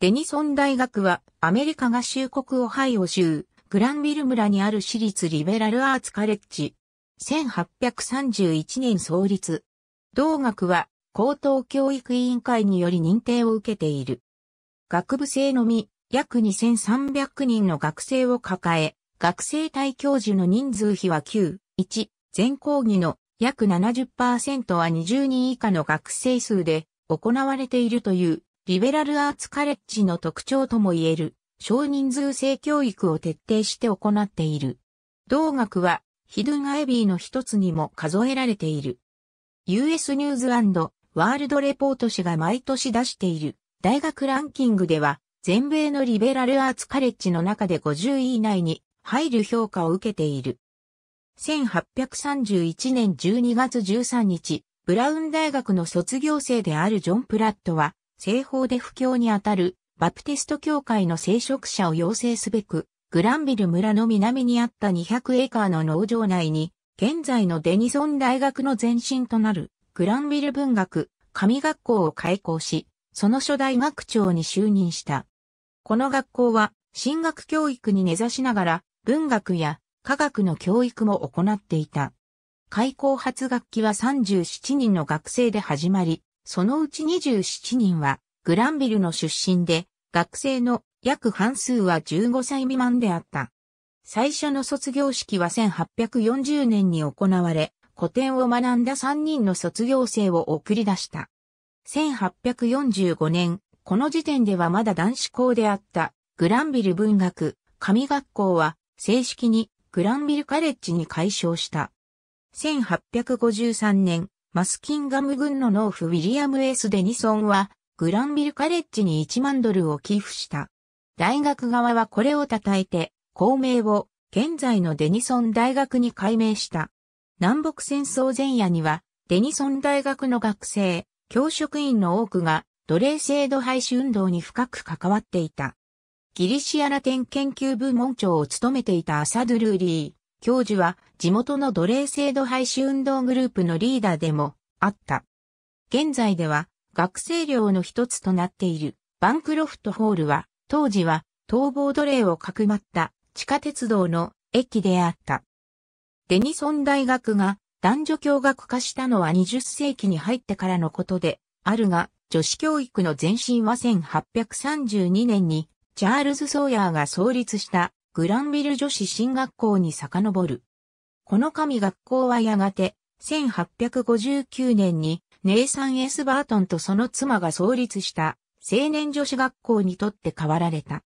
デニソン大学はアメリカ合衆国オハイオ州グランビル村にある私立リベラルアーツカレッジ。1831年創立。同学は高等教育委員会により認定を受けている。学部生のみ約2300人の学生を抱え、学生対教授の人数比は9、1、全講義の約70%は20人以下の学生数で行われているというリベラルアーツカレッジの特徴とも言える少人数制教育を徹底して行っている。同学はヒドゥンアイビーの一つにも数えられている。US ニューズワールドレポート誌が毎年出している大学ランキングでは全米のリベラルアーツカレッジの中で50位以内に入る評価を受けている。1831年12月13日、ブラウン大学の卒業生であるジョン・プラットは、西方で布教にあたるバプテスト教会の聖職者を養成すべく、グランビル村の南にあった200エーカーの農場内に、現在のデニソン大学の前身となるグランビル文学、神学校を開校し、その初代学長に就任した。この学校は、進学教育に根ざしながら、文学や科学の教育も行っていた。開校初学期は37人の学生で始まり、そのうち27人はグランビルの出身で、学生の約半数は15歳未満であった。最初の卒業式は1840年に行われ、古典を学んだ3人の卒業生を送り出した。1845年、この時点ではまだ男子校であったグランビル文学、神学校は正式にグランビルカレッジに改称した。1853年、マスキンガム軍の農夫ウィリアム・エス・デニソンは、グランビルカレッジに1万ドルを寄付した。大学側はこれを称えて、校名を現在のデニソン大学に改名した。南北戦争前夜には、デニソン大学の学生、教職員の多くが奴隷制度廃止運動に深く関わっていた。ギリシアラテン研究部門長を務めていたアサドゥルーリー。教授は地元の奴隷制度廃止運動グループのリーダーでもあった。現在では学生寮の一つとなっているバンクロフトホールは当時は逃亡奴隷をかくまった地下鉄道の駅であった。デニソン大学が男女共学化したのは20世紀に入ってからのことであるが女子教育の前身は1832年にチャールズ・ソーヤーが創立したグランビル女子進学校に遡る。この神学校はやがて、1859年にネイサン・エス・バートンとその妻が創立した青年女子学校にとって変わられた。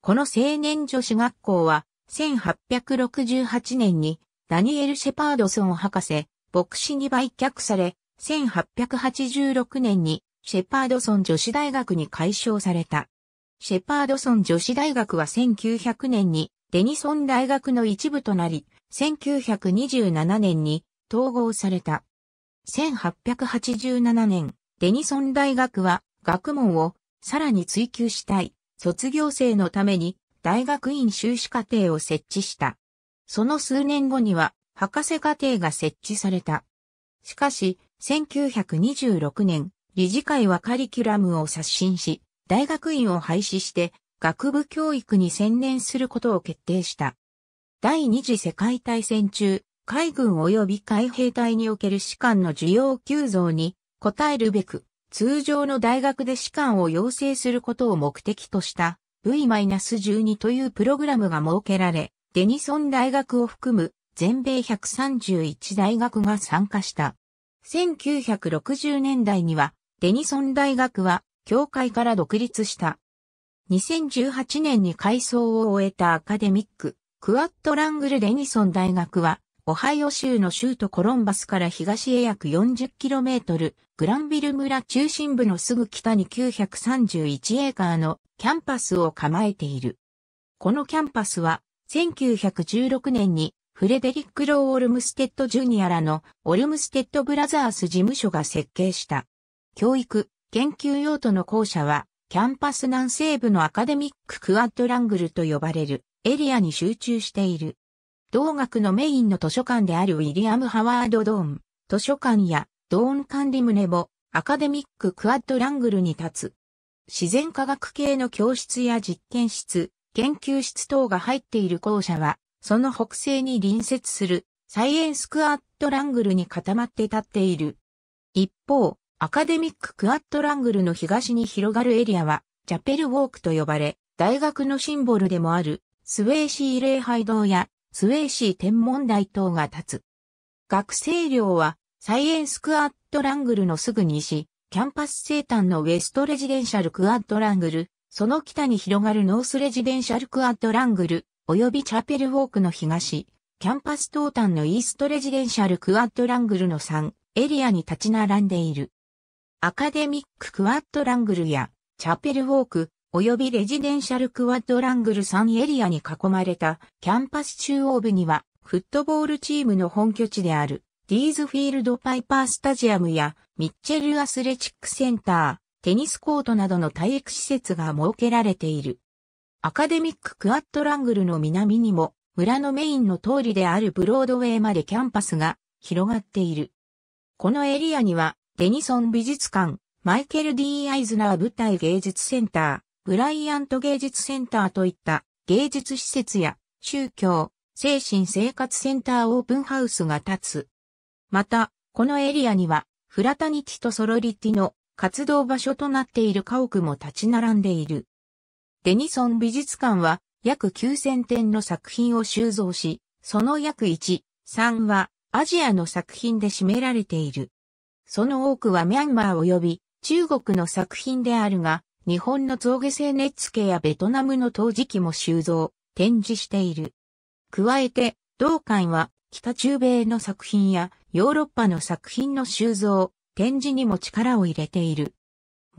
この青年女子学校は1868年にダニエル・シェパードソン博士、牧師に売却され、1886年にシェパードソン女子大学に改称された。シェパードソン女子大学は1900年にデニソン大学の一部となり、1927年に統合された。1887年、デニソン大学は学問をさらに追求したい卒業生のために大学院修士課程を設置した。その数年後には博士課程が設置された。しかし、1926年、理事会はカリキュラムを刷新し、大学院を廃止して学部教育に専念することを決定した。第二次世界大戦中、海軍及び海兵隊における士官の需要急増に応えるべく、通常の大学で士官を養成することを目的とした V-12 というプログラムが設けられ、デニソン大学を含む全米131大学が参加した。1960年代にはデニソン大学は教会から独立した。2018年に改装を終えたアカデミック、クワットラングル・デニソン大学は、オハイオ州の州都コロンバスから東へ約 40km、グランビル村中心部のすぐ北に931エーカーのキャンパスを構えている。このキャンパスは、1916年にフレデリック・ロー・オルムステッド・ジュニアらのオルムステッド・ブラザース事務所が設計した。教育、研究用途の校舎は、キャンパス南西部のアカデミッククアッドラングルと呼ばれるエリアに集中している。同学のメインの図書館であるウィリアム・ハワード・ドーン、図書館やドーン管理棟もアカデミッククアッドラングルに立つ。自然科学系の教室や実験室、研究室等が入っている校舎は、その北西に隣接するサイエンスクアッドラングルに固まって立っている。一方、アカデミッククアットラングルの東に広がるエリアは、チャペルウォークと呼ばれ、大学のシンボルでもある、スウェーシー礼拝堂や、スウェーシー天文台等が立つ。学生寮は、サイエンスクアットラングルのすぐ西、キャンパス西端のウェストレジデンシャルクアットラングル、その北に広がるノースレジデンシャルクアットラングル、及びチャペルウォークの東、キャンパス東端のイーストレジデンシャルクアットラングルの3エリアに立ち並んでいる。アカデミッククワッドラングルやチャペルウォーク及びレジデンシャルクワッドラングル3エリアに囲まれたキャンパス中央部にはフットボールチームの本拠地であるディーズフィールドパイパースタジアムやミッチェルアスレチックセンター、テニスコートなどの体育施設が設けられている。アカデミッククワッドラングルの南にも村のメインの通りであるブロードウェイまでキャンパスが広がっている。このエリアにはデニソン美術館、マイケル・ D・ アイズナー舞台芸術センター、ブライアント芸術センターといった芸術施設や宗教、精神生活センターオープンハウスが立つ。また、このエリアには、フラタニティとソロリティの活動場所となっている家屋も立ち並んでいる。デニソン美術館は約9000点の作品を収蔵し、その約1、3はアジアの作品で占められている。その多くはミャンマー及び中国の作品であるが、日本の造下製熱系やベトナムの陶磁器も収蔵、展示している。加えて、同館は北中米の作品やヨーロッパの作品の収蔵、展示にも力を入れている。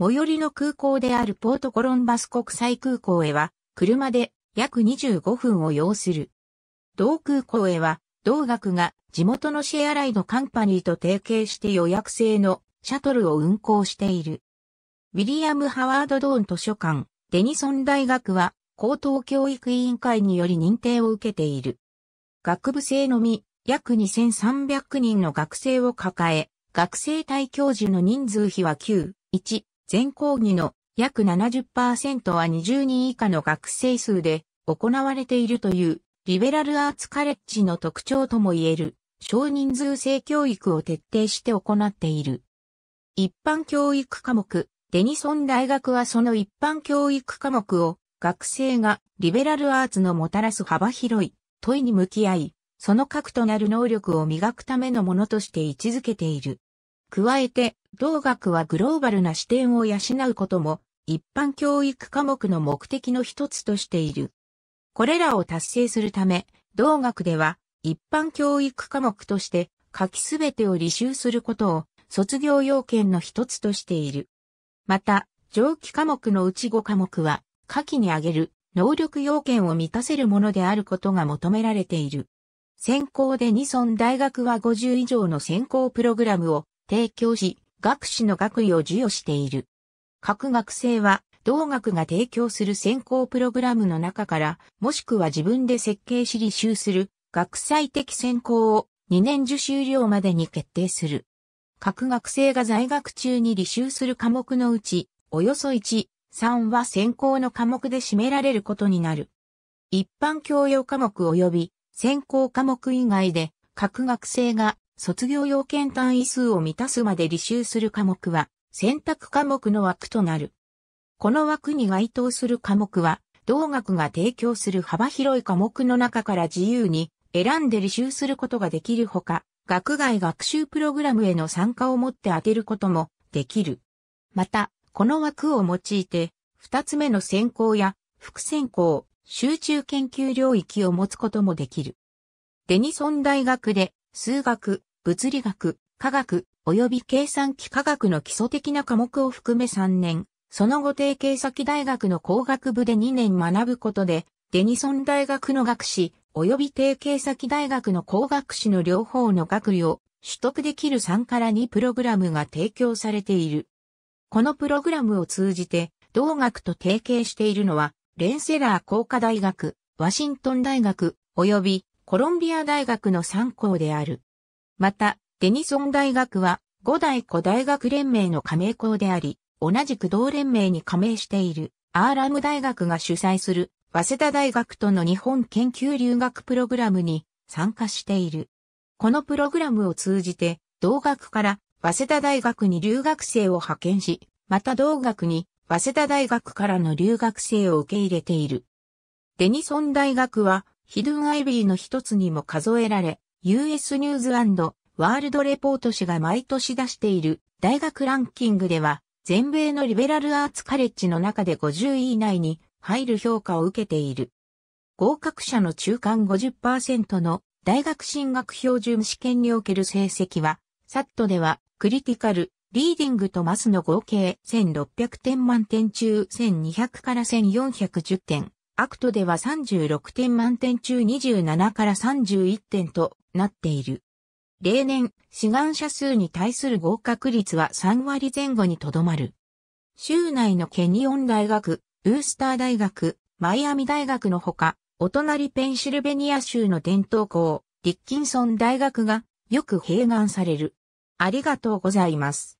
最寄りの空港であるポートコロンバス国際空港へは、車で約25分を要する。同空港へは、同学が地元のシェアライドカンパニーと提携して予約制のシャトルを運行している。ウィリアム・ハワード・ドーン図書館、デニソン大学は高等教育委員会により認定を受けている。学部生のみ約2300人の学生を抱え、学生対教授の人数比は9、1、全講義の約70%は20人以下の学生数で行われているというリベラルアーツカレッジの特徴とも言える。少人数制教育を徹底して行っている。一般教育科目、デニソン大学はその一般教育科目を学生がリベラルアーツのもたらす幅広い問いに向き合い、その核となる能力を磨くためのものとして位置づけている。加えて、同学はグローバルな視点を養うことも、一般教育科目の目的の一つとしている。これらを達成するため、同学では、一般教育科目として書きすべてを履修することを卒業要件の一つとしている。また、上記科目のうち5科目は、下記に挙げる能力要件を満たせるものであることが求められている。専攻でニソン大学は50以上の専攻プログラムを提供し、学士の学位を授与している。各学生は、同学が提供する専攻プログラムの中から、もしくは自分で設計し履修する学際的選考を2年受修量までに決定する。各学生が在学中に履修する科目のうち、およそ1、3は選考の科目で占められることになる。一般教養科目及び選考科目以外で、各学生が卒業要件単位数を満たすまで履修する科目は、選択科目の枠となる。この枠に該当する科目は、同学が提供する幅広い科目の中から自由に選んで履修することができるほか、学外学習プログラムへの参加をもって当てることもできる。また、この枠を用いて、二つ目の専攻や副専攻、集中研究領域を持つこともできる。デニソン大学で数学、物理学、科学、及び計算機科学の基礎的な科目を含め3年、その後提携先大学の工学部で2年学ぶことで、デニソン大学の学士、及び提携先大学の工学士の両方の学位を取得できる3から2プログラムが提供されている。このプログラムを通じて、同学と提携しているのは、レンセラー工科大学、ワシントン大学、及びコロンビア大学の3校である。また、デニソン大学は、五大古大学連盟の加盟校であり、同じく同連盟に加盟している、アーラム大学が主催する早稲田大学との日本研究留学プログラムに参加している。このプログラムを通じて、同学から早稲田大学に留学生を派遣し、また同学に早稲田大学からの留学生を受け入れている。デニソン大学はヒドゥンアイビーの一つにも数えられ、US ニューズワールドレポート誌が毎年出している大学ランキングでは、全米のリベラルアーツカレッジの中で50位以内に入る評価を受けている。合格者の中間50%の大学進学標準試験における成績は、サットではクリティカル、リーディングとマスの合計1600点満点中1200から1410点。アクトでは36点満点中27から31点となっている。例年、志願者数に対する合格率は3割前後にとどまる。州内のケニオン大学、ウースター大学、マイアミ大学のほか、お隣ペンシルベニア州の伝統校、ディッキンソン大学がよく併願される。ありがとうございます。